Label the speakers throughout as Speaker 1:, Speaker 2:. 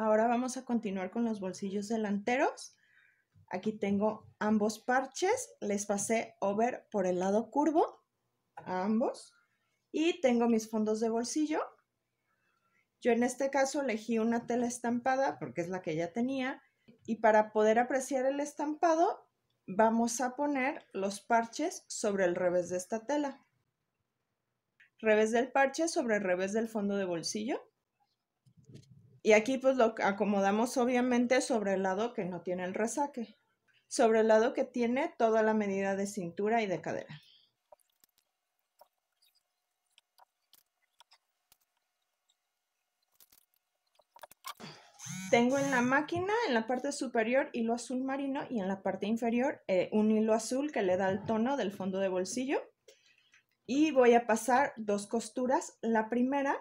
Speaker 1: Ahora vamos a continuar con los bolsillos delanteros. Aquí tengo ambos parches, les pasé over por el lado curvo a ambos y tengo mis fondos de bolsillo. Yo en este caso elegí una tela estampada porque es la que ya tenía y para poder apreciar el estampado vamos a poner los parches sobre el revés de esta tela. Revés del parche sobre el revés del fondo de bolsillo. Y aquí pues lo acomodamos obviamente sobre el lado que no tiene el resaque, sobre el lado que tiene toda la medida de cintura y de cadera. Tengo en la máquina, en la parte superior, hilo azul marino y en la parte inferior eh, un hilo azul que le da el tono del fondo de bolsillo. Y voy a pasar dos costuras. La primera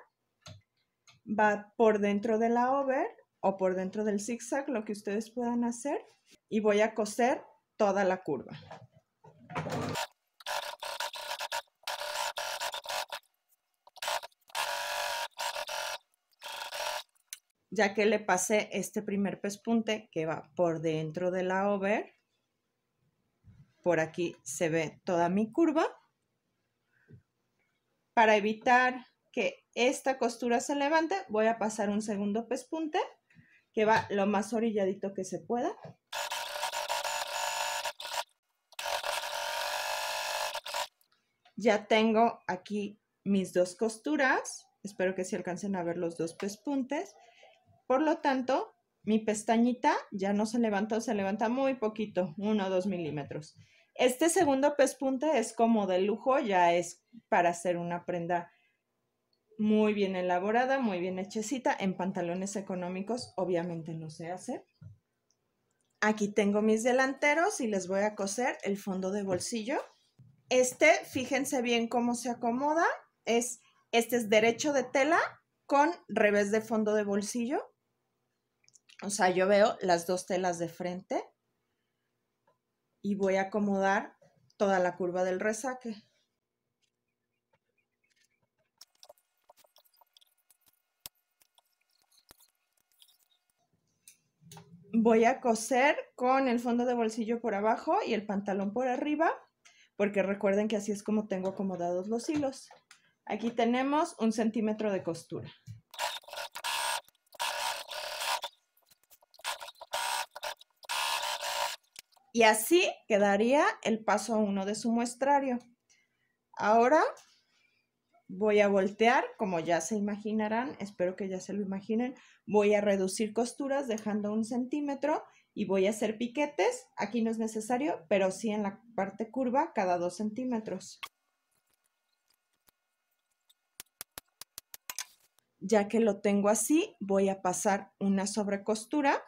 Speaker 1: va por dentro de la over o por dentro del zigzag, lo que ustedes puedan hacer, y voy a coser toda la curva. Ya que le pasé este primer pespunte que va por dentro de la over, por aquí se ve toda mi curva. Para evitar que esta costura se levante, voy a pasar un segundo pespunte que va lo más orilladito que se pueda. Ya tengo aquí mis dos costuras, espero que se alcancen a ver los dos pespuntes. Por lo tanto, mi pestañita ya no se levantó, se levanta muy poquito, uno o dos milímetros. Este segundo pespunte es como de lujo, ya es para hacer una prenda muy bien elaborada, muy bien hechecita, en pantalones económicos obviamente no se hace. Aquí tengo mis delanteros y les voy a coser el fondo de bolsillo. Este, fíjense bien cómo se acomoda, es, este es derecho de tela con revés de fondo de bolsillo. O sea, yo veo las dos telas de frente y voy a acomodar toda la curva del resaque. voy a coser con el fondo de bolsillo por abajo y el pantalón por arriba, porque recuerden que así es como tengo acomodados los hilos. Aquí tenemos un centímetro de costura. Y así quedaría el paso 1 de su muestrario. Ahora voy a voltear, como ya se imaginarán, espero que ya se lo imaginen, voy a reducir costuras dejando un centímetro y voy a hacer piquetes, aquí no es necesario, pero sí en la parte curva cada dos centímetros. Ya que lo tengo así, voy a pasar una sobrecostura.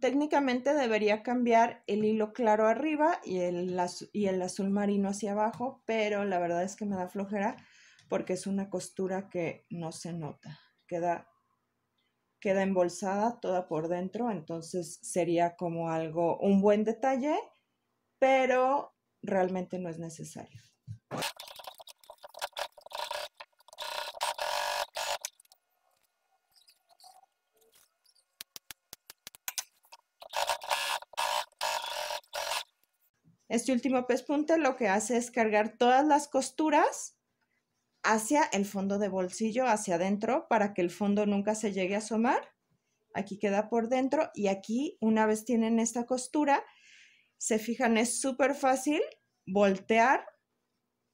Speaker 1: Técnicamente debería cambiar el hilo claro arriba y el, azul, y el azul marino hacia abajo, pero la verdad es que me da flojera porque es una costura que no se nota, queda, queda embolsada toda por dentro, entonces sería como algo, un buen detalle, pero realmente no es necesario. Este último pespunte lo que hace es cargar todas las costuras hacia el fondo de bolsillo, hacia adentro, para que el fondo nunca se llegue a asomar. Aquí queda por dentro y aquí, una vez tienen esta costura, se fijan, es súper fácil voltear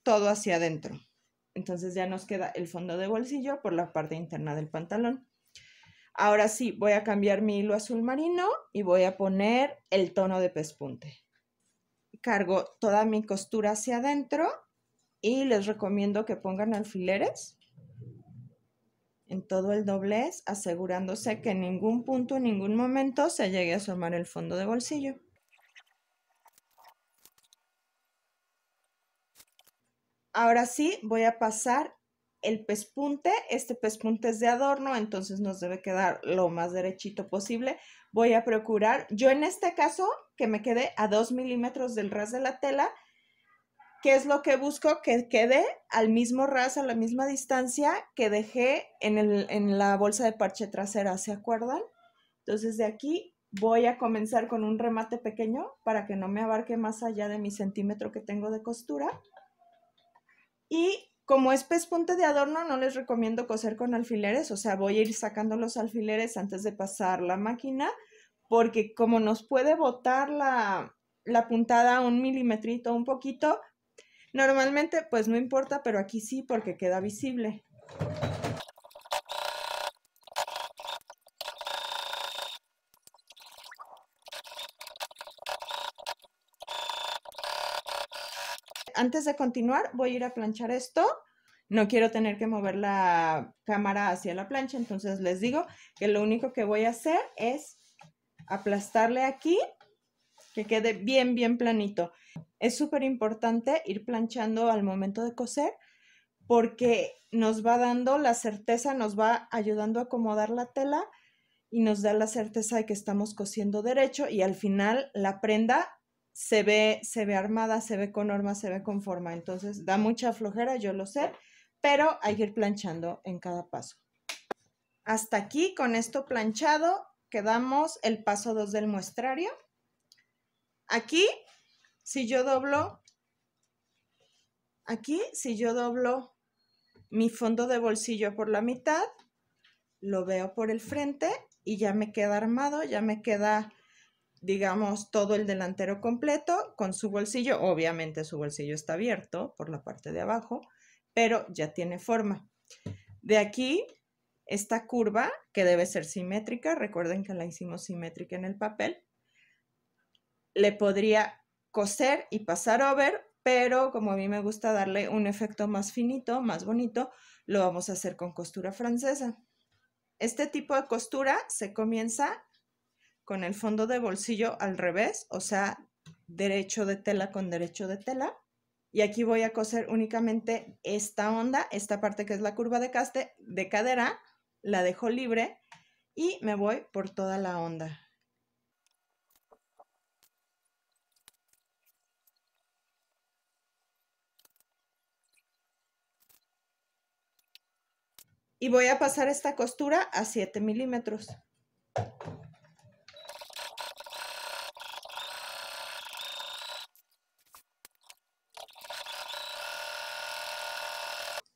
Speaker 1: todo hacia adentro. Entonces ya nos queda el fondo de bolsillo por la parte interna del pantalón. Ahora sí, voy a cambiar mi hilo azul marino y voy a poner el tono de pespunte. Cargo toda mi costura hacia adentro y les recomiendo que pongan alfileres en todo el doblez, asegurándose que en ningún punto, en ningún momento se llegue a asomar el fondo de bolsillo. Ahora sí, voy a pasar el pespunte. Este pespunte es de adorno, entonces nos debe quedar lo más derechito posible. Voy a procurar, yo en este caso, que me quede a 2 milímetros del ras de la tela, ¿qué es lo que busco? Que quede al mismo ras, a la misma distancia que dejé en, la bolsa de parche trasera, ¿se acuerdan? Entonces de aquí voy a comenzar con un remate pequeño para que no me abarque más allá de mi centímetro que tengo de costura. Y como es pespunte de adorno, no les recomiendo coser con alfileres, o sea, voy a ir sacando los alfileres antes de pasar la máquina, porque como nos puede botar la, la puntada un milimetrito, un poquito, Normalmente, pues no importa, pero aquí sí porque queda visible. Antes de continuar, voy a ir a planchar esto no quiero tener que mover la cámara hacia la plancha, entonces les digo que lo único que voy a hacer es aplastarle aquí, que quede bien, bien planito. Es súper importante ir planchando al momento de coser porque nos va dando la certeza, nos va ayudando a acomodar la tela y nos da la certeza de que estamos cosiendo derecho y al final la prenda se ve, se ve armada, se ve con norma, se ve con forma. Entonces da mucha flojera, yo lo sé, pero hay que ir planchando en cada paso. Hasta aquí, con esto planchado, quedamos el paso 2 del muestrario. Aquí si yo doblo, aquí, si yo doblo mi fondo de bolsillo por la mitad, lo veo por el frente y ya me queda armado, ya me queda, digamos, todo el delantero completo con su bolsillo. Obviamente su bolsillo está abierto por la parte de abajo, pero ya tiene forma. De aquí, esta curva, que debe ser simétrica, recuerden que la hicimos simétrica en el papel, le podría coser y pasar over, pero como a mí me gusta darle un efecto más finito, más bonito, lo vamos a hacer con costura francesa. Este tipo de costura se comienza con el fondo de bolsillo al revés, o sea, derecho de tela con derecho de tela. Y aquí voy a coser únicamente esta onda, esta parte que es la curva de, caste, de cadera, la dejo libre y me voy por toda la onda. y voy a pasar esta costura a 7 milímetros.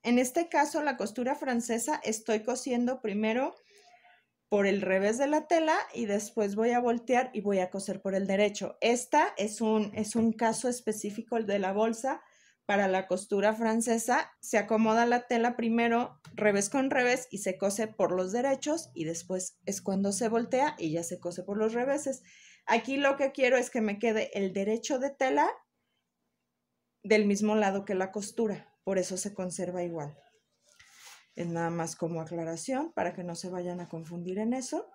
Speaker 1: En este caso, la costura francesa estoy cosiendo primero por el revés de la tela y después voy a voltear y voy a coser por el derecho. Esta es un, es un caso específico de la bolsa para la costura francesa, se acomoda la tela primero revés con revés y se cose por los derechos y después es cuando se voltea y ya se cose por los reveses. Aquí lo que quiero es que me quede el derecho de tela del mismo lado que la costura, por eso se conserva igual. Es nada más como aclaración para que no se vayan a confundir en eso.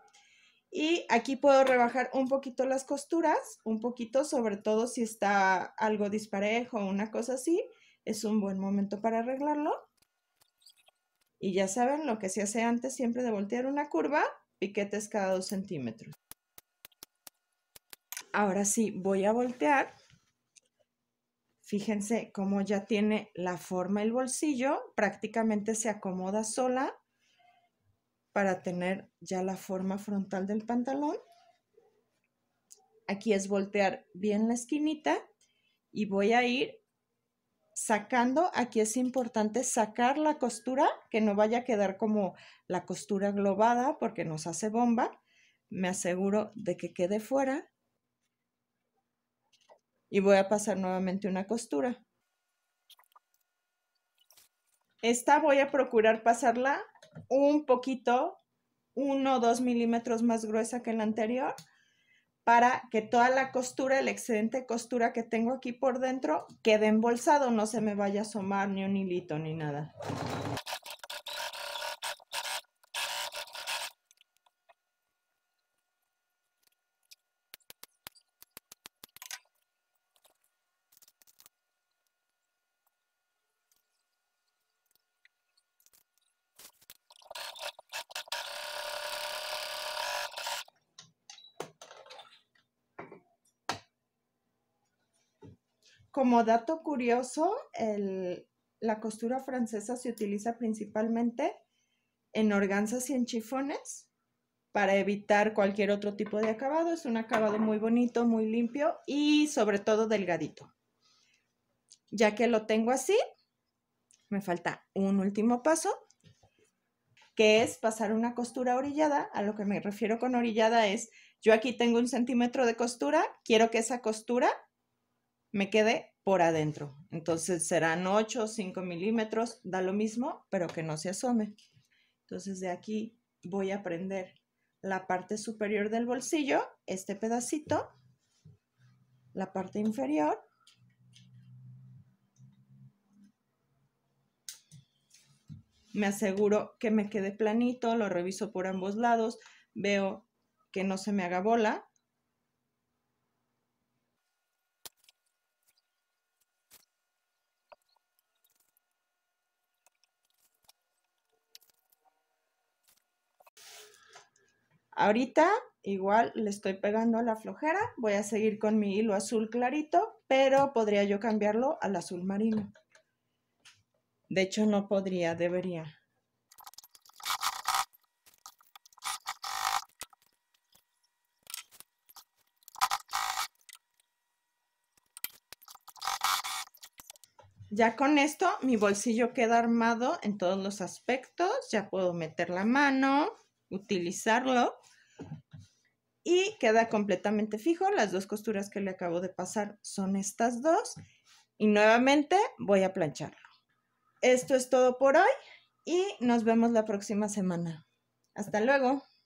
Speaker 1: Y aquí puedo rebajar un poquito las costuras, un poquito, sobre todo si está algo disparejo o una cosa así. Es un buen momento para arreglarlo. Y ya saben lo que se hace antes siempre de voltear una curva, piquetes cada dos centímetros. Ahora sí, voy a voltear. Fíjense cómo ya tiene la forma el bolsillo, prácticamente se acomoda sola para tener ya la forma frontal del pantalón. Aquí es voltear bien la esquinita y voy a ir sacando. Aquí es importante sacar la costura, que no vaya a quedar como la costura globada porque nos hace bomba. Me aseguro de que quede fuera. Y voy a pasar nuevamente una costura. Esta voy a procurar pasarla un poquito, uno o dos milímetros más gruesa que la anterior, para que toda la costura, el excedente costura que tengo aquí por dentro, quede embolsado, no se me vaya a asomar ni un hilito ni nada. Como dato curioso, la costura francesa se utiliza principalmente en organzas y en chifones para evitar cualquier otro tipo de acabado. Es un acabado muy bonito, muy limpio y sobre todo delgadito. Ya que lo tengo así, me falta un último paso, que es pasar una costura orillada. A lo que me refiero con orillada es, yo aquí tengo un centímetro de costura, quiero que esa costura me quede por adentro. Entonces serán 8 o 5 milímetros, da lo mismo, pero que no se asome. Entonces de aquí voy a prender la parte superior del bolsillo, este pedacito, la parte inferior. Me aseguro que me quede planito, lo reviso por ambos lados, veo que no se me haga bola, Ahorita igual le estoy pegando la flojera, voy a seguir con mi hilo azul clarito, pero podría yo cambiarlo al azul marino. De hecho, no podría, debería. Ya con esto mi bolsillo queda armado en todos los aspectos. Ya puedo meter la mano, utilizarlo y queda completamente fijo. Las dos costuras que le acabo de pasar son estas dos y nuevamente voy a plancharlo. Esto es todo por hoy y nos vemos la próxima semana. Hasta luego.